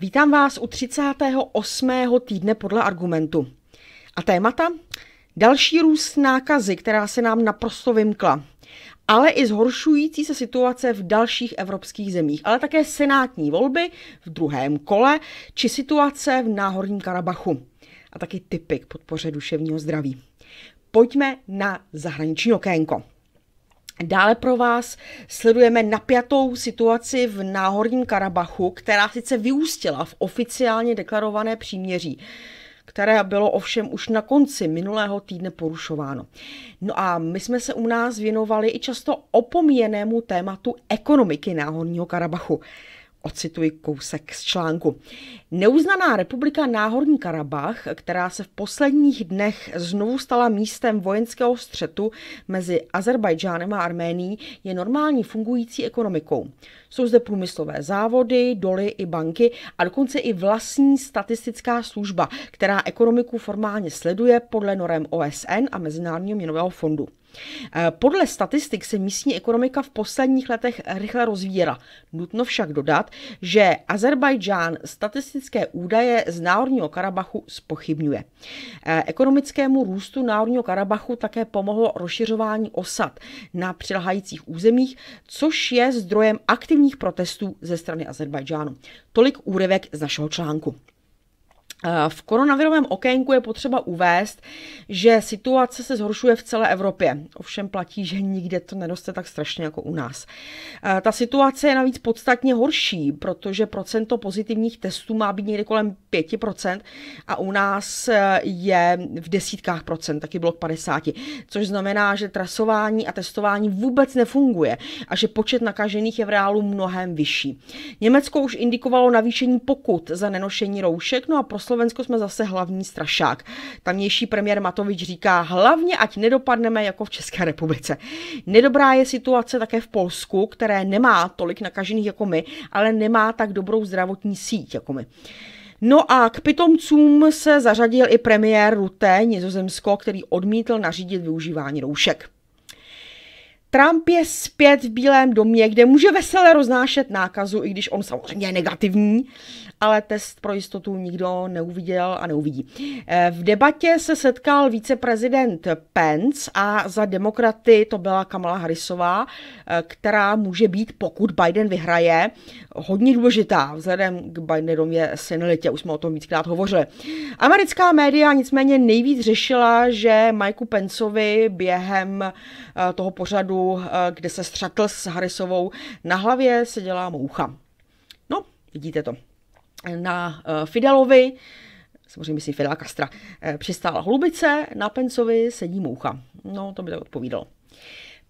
Vítám vás u 38. týdne podle argumentu. A témata? Další růst nákazy, která se nám naprosto vymkla. Ale i zhoršující se situace v dalších evropských zemích, ale také senátní volby v druhém kole či situace v Náhorním Karabachu. A taky typy k podpoře duševního zdraví. Pojďme na zahraniční okénko. Dále pro vás sledujeme napjatou situaci v Náhorním Karabachu, která sice vyústila v oficiálně deklarované příměří které bylo ovšem už na konci minulého týdne porušováno. No a my jsme se u nás věnovali i často opomíjenému tématu ekonomiky Náhorního Karabachu. Ocituji kousek z článku. Neuznaná republika Náhorní Karabach, která se v posledních dnech znovu stala místem vojenského střetu mezi Azerbajdžánem a Arménií, je normální fungující ekonomikou. Jsou zde průmyslové závody, doly i banky a dokonce i vlastní statistická služba, která ekonomiku formálně sleduje podle norem OSN a Mezinárodního měnového fondu. Eh, podle statistik se místní ekonomika v posledních letech rychle rozvíjela. Nutno však dodat, že Azerbajdžán statistické údaje z Národního Karabachu spochybňuje. Eh, ekonomickému růstu Národního Karabachu také pomohlo rozšiřování osad na přilehajících územích, což je zdrojem aktivních protestů ze strany Azerbajdžánu. Tolik úryvek z našeho článku. Eh, v koronavirovém okénku je potřeba uvést, že situace se zhoršuje v celé Evropě. Ovšem platí, že nikde to nedoste tak strašně jako u nás. Eh, ta situace je navíc podstatně horší, protože procento pozitivních testů má být někde kolem 5% a u nás eh, je v desítkách procent, taky blok 50. Což znamená, že trasování a testování vůbec nefunguje a že počet nakažených je v reálu mnohem vyšší. Německo už indikovalo navýšení pokut za nenošení roušek, no a prostě Slovensko jsme zase hlavní strašák. Tamnější premiér Matovič říká, hlavně ať nedopadneme jako v České republice. Nedobrá je situace také v Polsku, které nemá tolik nakažených jako my, ale nemá tak dobrou zdravotní síť jako my. No a k pitomcům se zařadil i premiér Rutte, Nizozemsko, který odmítl nařídit využívání roušek. Trump je zpět v Bílém domě, kde může vesele roznášet nákazu, i když on samozřejmě je negativní, ale test pro jistotu nikdo neuviděl a neuvidí. Eh, v debatě se setkal viceprezident Pence a za demokraty to byla Kamala Harrisová, eh, která může být, pokud Biden vyhraje, hodně důležitá vzhledem k Bidenově senilitě, už jsme o tom víckrát hovořili. Americká média nicméně nejvíc řešila, že Mikeu Penceovi během eh, toho pořadu, kde se střetl s Harrisovou, na hlavě se dělá moucha. No, vidíte to na eh, Fidelovi, samozřejmě si Fidel Castra, eh, přistála hlubice, na Pencovi sedí moucha. No, to by tak odpovídalo.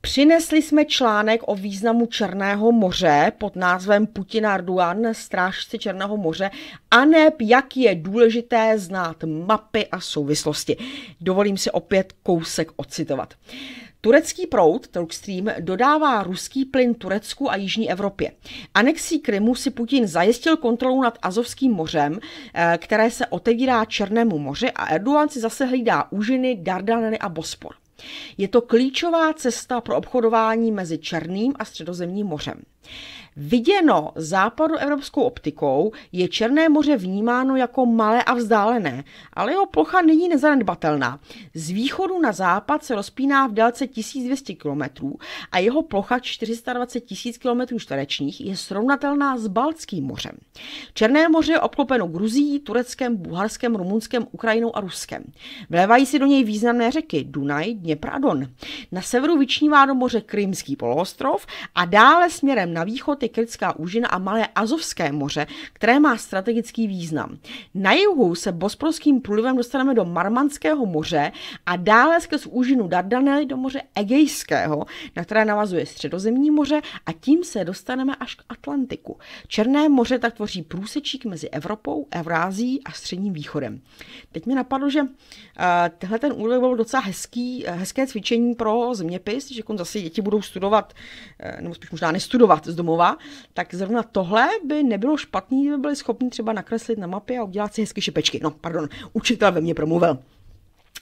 Přinesli jsme článek o významu Černého moře pod názvem Putin Arduan, strážci Černého moře, a neb, jak je důležité znát mapy a souvislosti. Dovolím si opět kousek ocitovat. Turecký proud, Turk Stream, dodává ruský plyn Turecku a Jižní Evropě. Anexí Krymu si Putin zajistil kontrolu nad Azovským mořem, eh, které se otevírá Černému moři a Erdogan si zase hlídá úžiny, Dardanely a Bospor. Je to klíčová cesta pro obchodování mezi Černým a Středozemním mořem. Viděno západu evropskou optikou je Černé moře vnímáno jako malé a vzdálené, ale jeho plocha není nezanedbatelná. Z východu na západ se rozpíná v délce 1200 km a jeho plocha 420 000 km čtverečních je srovnatelná s Baltským mořem. Černé moře je obklopeno Gruzií, Tureckem, Bulharskem, Rumunskem, Ukrajinou a Ruskem. Vlévají si do něj významné řeky Dunaj, Dněpr a Don. Na severu vyčnívá do moře Krymský poloostrov a dále směrem na východ je Krytská úžina a Malé Azovské moře, které má strategický význam. Na jihu se bosporským průlivem dostaneme do Marmanského moře a dále skrz úžinu Dardanely do moře Egejského, na které navazuje Středozemní moře a tím se dostaneme až k Atlantiku. Černé moře tak tvoří průsečík mezi Evropou, Evrázií a Středním východem. Teď mi napadlo, že uh, ten úlev byl docela hezký, eh, hezké cvičení pro zeměpis, že zase děti budou studovat, eh, nebo spíš možná nestudovat, udělat z domova, tak zrovna tohle by nebylo špatný, kdyby byli schopni třeba nakreslit na mapě a udělat si hezky šipečky. No, pardon, učitel ve mně promluvil.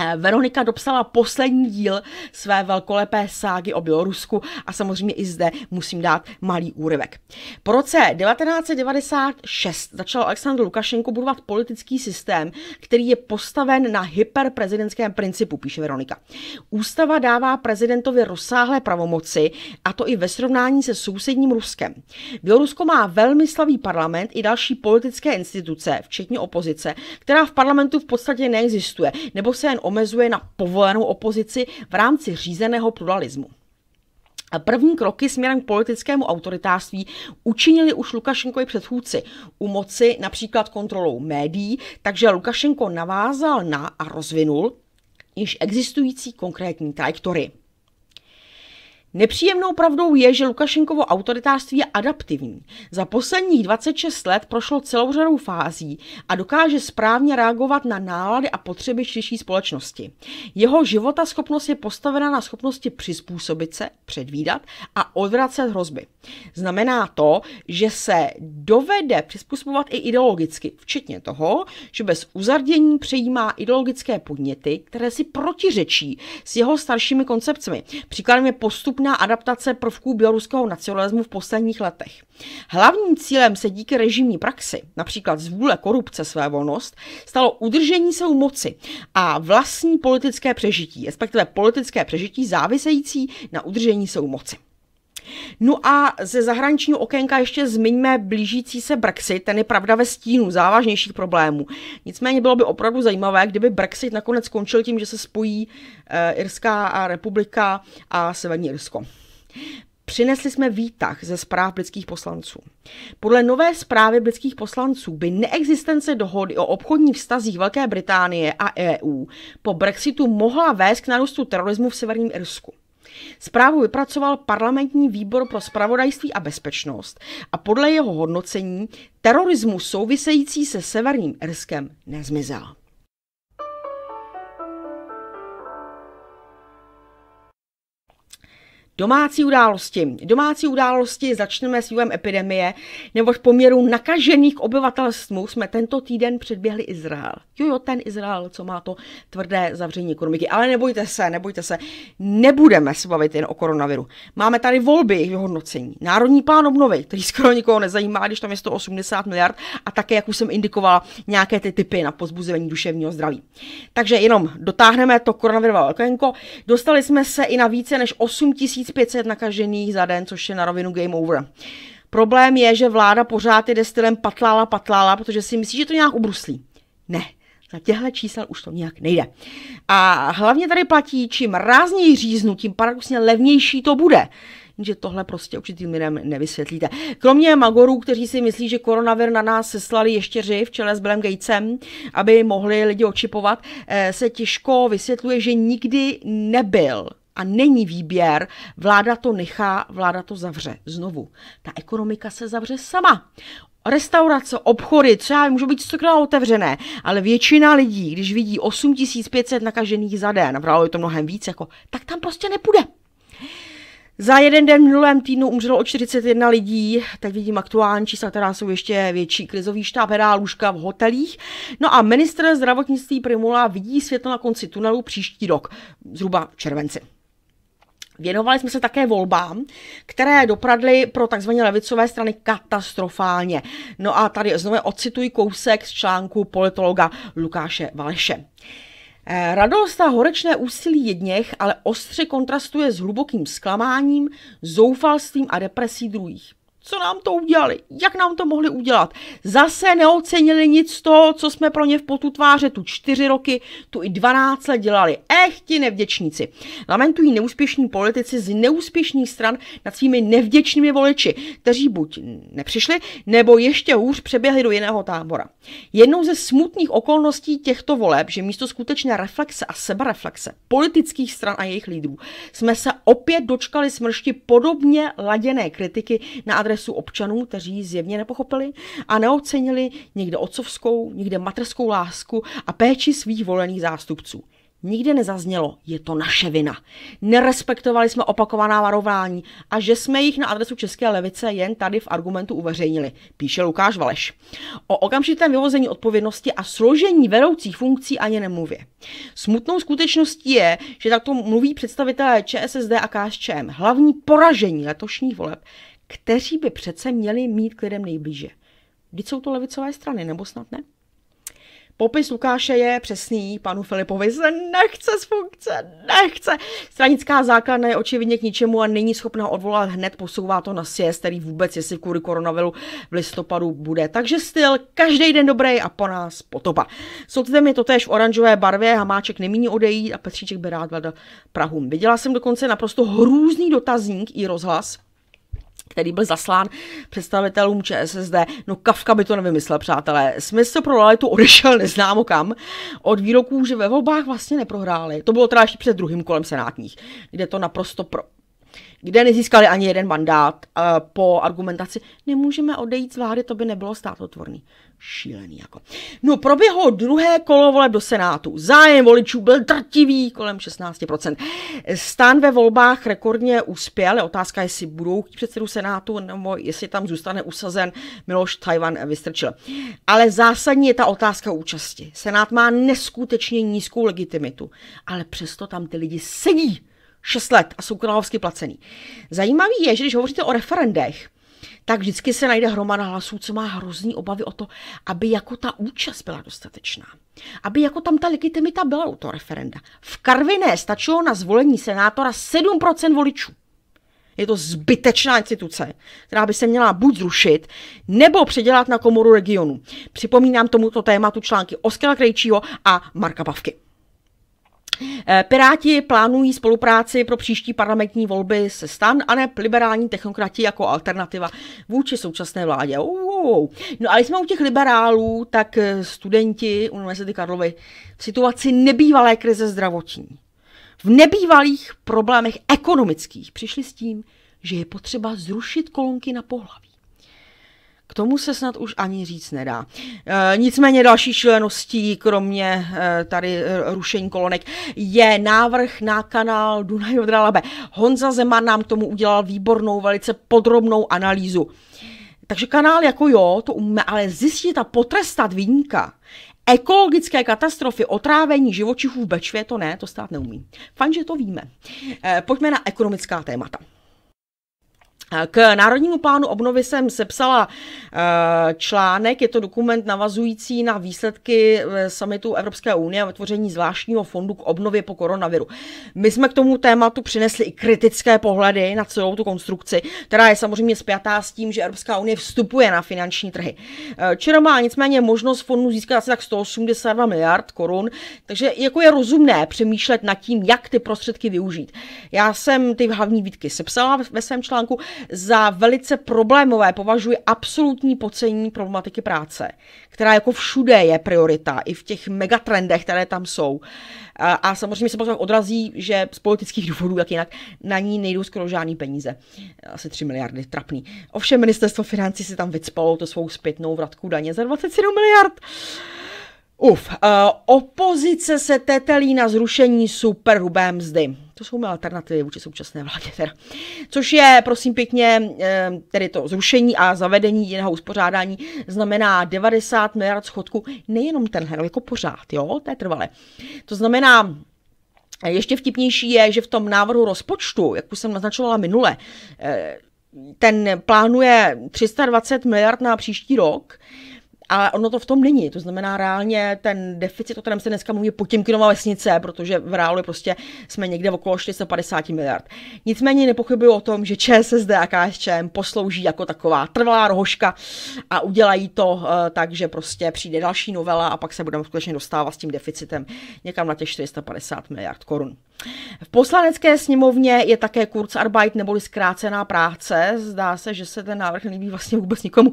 Eh, Veronika dopsala poslední díl své velkolepé ságy o Bělorusku a samozřejmě i zde musím dát malý úryvek. Po roce 1996 začal Aleksandr Lukašenko budovat politický systém, který je postaven na hyperprezidentském principu, píše Veronika. Ústava dává prezidentovi rozsáhlé pravomoci, a to i ve srovnání se sousedním Ruskem. Bělorusko má velmi slavý parlament i další politické instituce, včetně opozice, která v parlamentu v podstatě neexistuje, nebo se jen omezuje na povolenou opozici v rámci řízeného pluralismu. První kroky směrem k politickému autoritářství učinili už Lukašenkovi předchůdci u moci například kontrolou médií, takže Lukašenko navázal na a rozvinul již existující konkrétní trajektory. Nepříjemnou pravdou je, že Lukašenkovo autoritářství je adaptivní. Za posledních 26 let prošlo celou řadou fází a dokáže správně reagovat na nálady a potřeby širší společnosti. Jeho života schopnost je postavena na schopnosti přizpůsobit se, předvídat a odvracet hrozby. Znamená to, že se dovede přizpůsobovat i ideologicky, včetně toho, že bez uzardění přejímá ideologické podněty, které si protiřečí s jeho staršími koncepcemi. Příkladem je postup postupná adaptace prvků běloruského nacionalismu v posledních letech. Hlavním cílem se díky režimní praxi, například zvůle korupce své volnost, stalo udržení se u moci a vlastní politické přežití, respektive politické přežití závisející na udržení se u moci. No a ze zahraničního okénka ještě zmiňme blížící se Brexit, ten je pravda ve stínu závažnějších problémů. Nicméně bylo by opravdu zajímavé, kdyby Brexit nakonec skončil tím, že se spojí e, Irská republika a Severní Irsko. Přinesli jsme výtah ze zpráv britských poslanců. Podle nové zprávy britských poslanců by neexistence dohody o obchodních vztazích Velké Británie a EU po Brexitu mohla vést k narůstu terorismu v Severním Irsku. Zprávu vypracoval parlamentní výbor pro spravodajství a bezpečnost a podle jeho hodnocení terorismus související se severním Irskem nezmizel. Domácí události. Domácí události začneme s vývojem epidemie, nebož poměru nakažených obyvatelstvu jsme tento týden předběhli Izrael. Jo, jo, ten Izrael, co má to tvrdé zavření ekonomiky. Ale nebojte se, nebojte se, nebudeme se bavit jen o koronaviru. Máme tady volby, jejich hodnocení, národní plán obnovy, který skoro nikoho nezajímá, když tam je 180 miliard a také, jak už jsem indikovala, nějaké ty typy na pozbuzení duševního zdraví. Takže jenom dotáhneme to koronavirové okénko. Dostali jsme se i na více než 8 000 1500 nakažených za den, což je na rovinu game over. Problém je, že vláda pořád jde stylem patlála, patlála, protože si myslí, že to nějak ubruslí. Ne, za těchto čísel už to nějak nejde. A hlavně tady platí, čím rázněji říznu, tím paradoxně levnější to bude. že tohle prostě určitým lidem nevysvětlíte. Kromě magorů, kteří si myslí, že koronavir na nás seslali ještě v čele s Billem Gatesem, aby mohli lidi očipovat, eh, se těžko vysvětluje, že nikdy nebyl a není výběr, vláda to nechá, vláda to zavře. Znovu, ta ekonomika se zavře sama. Restaurace, obchody, třeba můžou být stokrát otevřené, ale většina lidí, když vidí 8500 nakažených za den, a je to mnohem víc, jako, tak tam prostě nepůjde. Za jeden den v minulém týdnu umřelo o 41 lidí, teď vidím aktuální čísla, která jsou ještě větší. Krizový štáb hrá lůžka v hotelích. No a minister zdravotnictví Primula vidí světlo na konci tunelu příští rok, zhruba v červenci. Věnovali jsme se také volbám, které dopadly pro tzv. levicové strany katastrofálně. No a tady znovu ocituji kousek z článku politologa Lukáše Valeše. Eh, radost a horečné úsilí jedněch ale ostře kontrastuje s hlubokým zklamáním, zoufalstvím a depresí druhých co nám to udělali, jak nám to mohli udělat. Zase neocenili nic z toho, co jsme pro ně v potu tváře tu čtyři roky, tu i dvanáct let dělali. Ech, ti nevděčníci. Lamentují neúspěšní politici z neúspěšných stran nad svými nevděčnými voliči, kteří buď nepřišli, nebo ještě hůř přeběhli do jiného tábora. Jednou ze smutných okolností těchto voleb, že místo skutečné reflexe a sebereflexe politických stran a jejich lídrů, jsme se opět dočkali smršti podobně laděné kritiky na adresu stresu občanů, kteří ji zjevně nepochopili a neocenili někde otcovskou, někde materskou lásku a péči svých volených zástupců. Nikde nezaznělo, je to naše vina. Nerespektovali jsme opakovaná varování a že jsme jich na adresu České levice jen tady v argumentu uveřejnili, píše Lukáš Valeš. O okamžitém vyvození odpovědnosti a složení vedoucích funkcí ani nemluvě. Smutnou skutečností je, že takto mluví představitelé ČSSD a KSČM. Hlavní poražení letošních voleb kteří by přece měli mít k lidem nejblíže. Vždyť jsou to levicové strany, nebo snad ne? Popis Lukáše je přesný, panu Filipovi se nechce z funkce, nechce. Stranická základna je očividně k ničemu a není schopná odvolat hned, posouvá to na sjezd, který vůbec, jestli kvůli koronaviru v listopadu bude. Takže styl každý den dobrý a po nás potopa. Sotem mi to též v oranžové barvě, Hamáček nemíní odejít a Petříček by rád vedl Prahu. Viděla jsem dokonce naprosto hrůzný dotazník i rozhlas, který byl zaslán představitelům ČSSD. No Kafka by to nevymyslel, přátelé. Smysl pro tu odešel neznámo kam od výroků, že ve volbách vlastně neprohráli. To bylo tráší před druhým kolem senátních, kde to naprosto pro, kde nezískali ani jeden mandát po argumentaci, nemůžeme odejít z vlády, to by nebylo státotvorný šílený. Jako. No proběhlo druhé kolo voleb do Senátu. Zájem voličů byl drtivý, kolem 16%. Stan ve volbách rekordně uspěl. Je otázka, jestli budou chtít předsedu Senátu, nebo jestli tam zůstane usazen Miloš Tajvan vystrčil. Ale zásadní je ta otázka účasti. Senát má neskutečně nízkou legitimitu, ale přesto tam ty lidi sedí. 6 let a jsou královsky placený. Zajímavý je, že když hovoříte o referendech, tak vždycky se najde hromada hlasů, co má hrozný obavy o to, aby jako ta účast byla dostatečná. Aby jako tam ta legitimita byla u toho referenda. V Karviné stačilo na zvolení senátora 7% voličů. Je to zbytečná instituce, která by se měla buď zrušit, nebo předělat na komoru regionu. Připomínám tomuto tématu články Oskara Krejčího a Marka Bavky. Eh, Piráti plánují spolupráci pro příští parlamentní volby se stan a ne liberální technokrati jako alternativa vůči současné vládě. Uou. No ale jsme u těch liberálů, tak eh, studenti Univerzity Karlovy v situaci nebývalé krize zdravotní, v nebývalých problémech ekonomických přišli s tím, že je potřeba zrušit kolonky na pohlaví. K tomu se snad už ani říct nedá. E, nicméně další šíleností, kromě e, tady eh, rušení kolonek, je návrh na kanál Dunaj od Ralabe. Honza Zeman nám k tomu udělal výbornou, velice podrobnou analýzu. Takže kanál jako jo, to umíme, ale zjistit a potrestat výjimka ekologické katastrofy, otrávení živočichů v Bečvě, to ne, to stát neumí. Fajn, že to víme. E, pojďme na ekonomická témata. K Národnímu plánu obnovy jsem sepsala eh, článek, je to dokument navazující na výsledky eh, samitu Evropské unie a vytvoření zvláštního fondu k obnově po koronaviru. My jsme k tomu tématu přinesli i kritické pohledy na celou tu konstrukci, která je samozřejmě spjatá s tím, že Evropská unie vstupuje na finanční trhy. Eh, Čero má nicméně možnost fondu získat asi tak 182 miliard korun, takže jako je rozumné přemýšlet nad tím, jak ty prostředky využít. Já jsem ty hlavní výtky sepsala ve svém článku. Za velice problémové považuji absolutní pocení problematiky práce, která jako všude je priorita, i v těch megatrendech, které tam jsou. A samozřejmě se potom odrazí, že z politických důvodů, jak jinak, na ní nejdou skoro žádný peníze. Asi 3 miliardy, trapný. Ovšem ministerstvo financí si tam vycpalo to svou zpětnou vratku daně za 27 miliard. Uf, uh, opozice se tetelí na zrušení superhubé mzdy. To jsou mé alternativy vůči současné vládě. Teda. Což je, prosím pěkně, eh, tedy to zrušení a zavedení jiného uspořádání znamená 90 miliard schodku, nejenom tenhle, jako pořád, jo, to je trvalé. To znamená, ještě vtipnější je, že v tom návrhu rozpočtu, jak už jsem naznačovala minule, eh, ten plánuje 320 miliard na příští rok, ale ono to v tom není. To znamená, reálně ten deficit, o kterém se dneska mluví, Potěmkinova vesnice, protože v reálu prostě jsme někde okolo 450 miliard. Nicméně nepochybuji o tom, že ČSSD a KSČM poslouží jako taková trvalá rohoška a udělají to uh, tak, že prostě přijde další novela a pak se budeme skutečně dostávat s tím deficitem někam na těch 450 miliard korun. V poslanecké sněmovně je také Kurzarbeit neboli zkrácená práce. Zdá se, že se ten návrh nelíbí vlastně vůbec nikomu.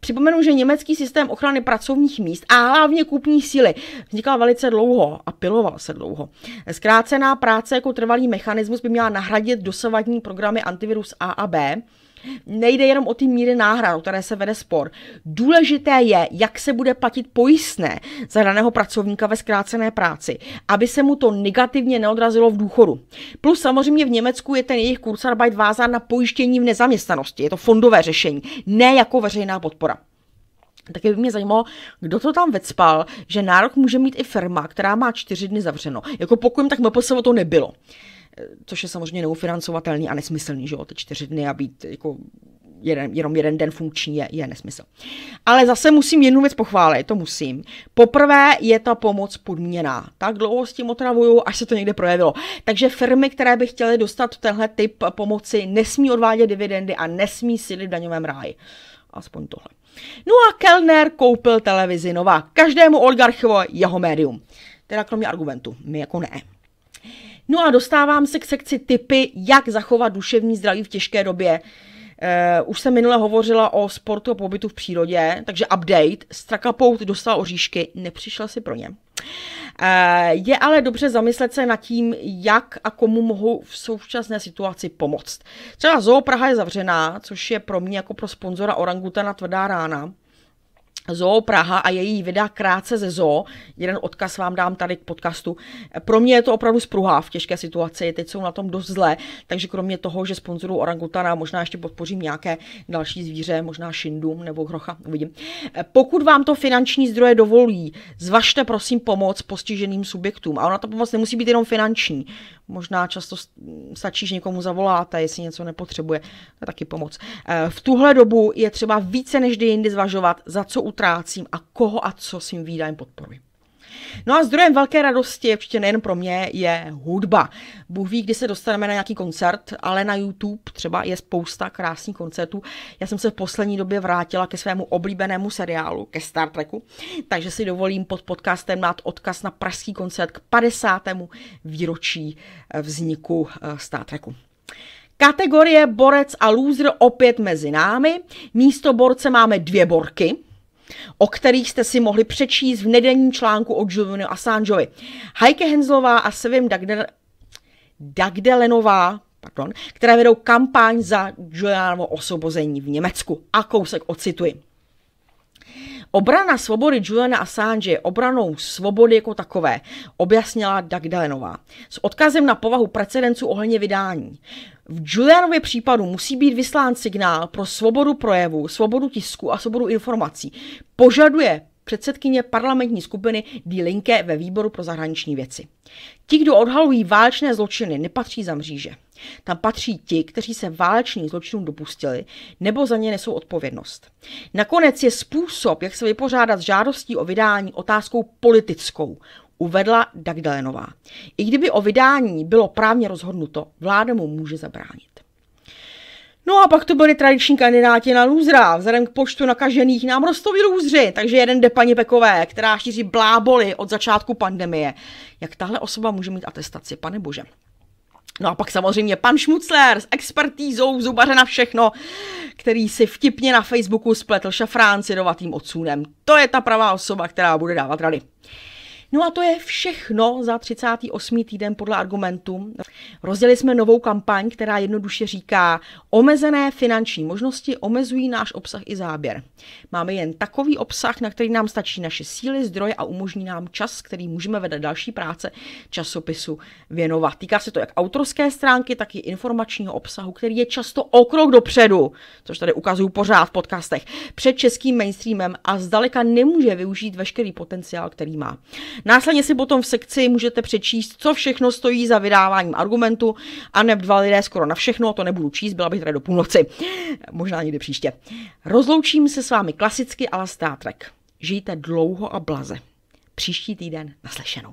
Připomenu, že německý systém systém ochrany pracovních míst a hlavně kupní síly vznikal velice dlouho a piloval se dlouho. Zkrácená práce jako trvalý mechanismus by měla nahradit dosavadní programy antivirus A a B, Nejde jenom o ty míry náhrad, o které se vede spor. Důležité je, jak se bude platit pojistné za daného pracovníka ve zkrácené práci, aby se mu to negativně neodrazilo v důchodu. Plus samozřejmě v Německu je ten jejich Kurzarbeit vázán na pojištění v nezaměstnanosti. Je to fondové řešení, ne jako veřejná podpora. Taky by mě zajímalo, kdo to tam vecpal, že nárok může mít i firma, která má čtyři dny zavřeno. Jako pokud jim tak MPSV to nebylo. Eh, což je samozřejmě neufinancovatelný a nesmyslný, že jo, ty čtyři dny a být jako jeden, jenom jeden den funkční je, je nesmysl. Ale zase musím jednu věc pochválit, to musím. Poprvé je ta pomoc podměná. Tak dlouho s tím otravuju, až se to někde projevilo. Takže firmy, které by chtěly dostat tenhle typ pomoci, nesmí odvádět dividendy a nesmí sílit v daňovém ráji. Aspoň tohle. No a Kellner koupil televizi Nova, každému oligarchovo jeho médium. Teda kromě argumentu, my jako ne. No a dostávám se k sekci typy, jak zachovat duševní zdraví v těžké době. Uh, už jsem minule hovořila o sportu a pobytu v přírodě, takže update. Strakapout dostal oříšky, nepřišel si pro ně. Eh, je ale dobře zamyslet se nad tím, jak a komu mohou v současné situaci pomoct. Třeba Zoo Praha je zavřená, což je pro mě jako pro sponzora Orangutana tvrdá rána, Zoo Praha a její videa krátce ze Zoo. Jeden odkaz vám dám tady k podcastu. Pro mě je to opravdu spruhá v těžké situaci, teď jsou na tom dost zlé, takže kromě toho, že sponzoru orangutana, možná ještě podpořím nějaké další zvíře, možná šindum nebo hrocha, uvidím. Pokud vám to finanční zdroje dovolí, zvažte prosím pomoc postiženým subjektům. A ona ta pomoc nemusí být jenom finanční. Možná často stačí, že někomu zavoláte, jestli něco nepotřebuje, to je taky pomoc. Eh, v tuhle dobu je třeba více než jindy zvažovat, za co utrácím a koho a co svým výdajem podporuji. No a zdrojem velké radosti, určitě nejen pro mě, je hudba. Bůh ví, kdy se dostaneme na nějaký koncert, ale na YouTube třeba je spousta krásných koncertů. Já jsem se v poslední době vrátila ke svému oblíbenému seriálu, ke Star Treku, takže si dovolím pod podcastem dát odkaz na pražský koncert k 50. výročí vzniku eh, Star Treku. Kategorie borec a loser opět mezi námi. Místo borce máme dvě borky – o kterých jste si mohli přečíst v nedenním článku o Julianu Assangeovi. Heike Henzlová a Sevim Dagdel, Dagdelenová pardon, které vedou kampaň za Julianovo osvobození v Německu. A kousek ocituji. Obrana svobody Juliana Assange je obranou svobody jako takové, objasnila Dagdalenová. S odkazem na povahu precedencu ohledně vydání. V Julianově případu musí být vyslán signál pro svobodu projevu, svobodu tisku a svobodu informací. Požaduje předsedkyně parlamentní skupiny Die Linke ve výboru pro zahraniční věci. Ti, kdo odhalují válečné zločiny, nepatří za mříže. Tam patří ti, kteří se válečným zločinům dopustili nebo za ně nesou odpovědnost. Nakonec je způsob, jak se vypořádat s žádostí o vydání otázkou politickou, uvedla Dagdalenová. I kdyby o vydání bylo právně rozhodnuto, vláda mu může zabránit. No a pak to byly tradiční kandidáti na lůzra. Vzhledem k počtu nakažených nám rostou lůzři, takže jeden jde paní Pekové, která šíří bláboli od začátku pandemie. Jak tahle osoba může mít atestaci, pane bože? No a pak samozřejmě pan Šmucler s expertízou zubaře na všechno, který si vtipně na Facebooku spletl šafrán s jedovatým odsunem. To je ta pravá osoba, která bude dávat rady. No a to je všechno za 38. týden podle argumentu. Rozdělili jsme novou kampaň, která jednoduše říká, omezené finanční možnosti omezují náš obsah i záběr. Máme jen takový obsah, na který nám stačí naše síly, zdroje a umožní nám čas, který můžeme vedle další práce časopisu věnovat. Týká se to jak autorské stránky, tak i informačního obsahu, který je často o krok dopředu, což tady ukazují pořád v podcastech, před českým mainstreamem a zdaleka nemůže využít veškerý potenciál, který má. Následně si potom v sekci můžete přečíst, co všechno stojí za vydáváním argumentu a neb dva lidé skoro na všechno, to nebudu číst, byla bych tady do půlnoci, možná někdy příště. Rozloučím se s vámi klasicky ale Star Trek. Žijte dlouho a blaze. Příští týden naslyšenou.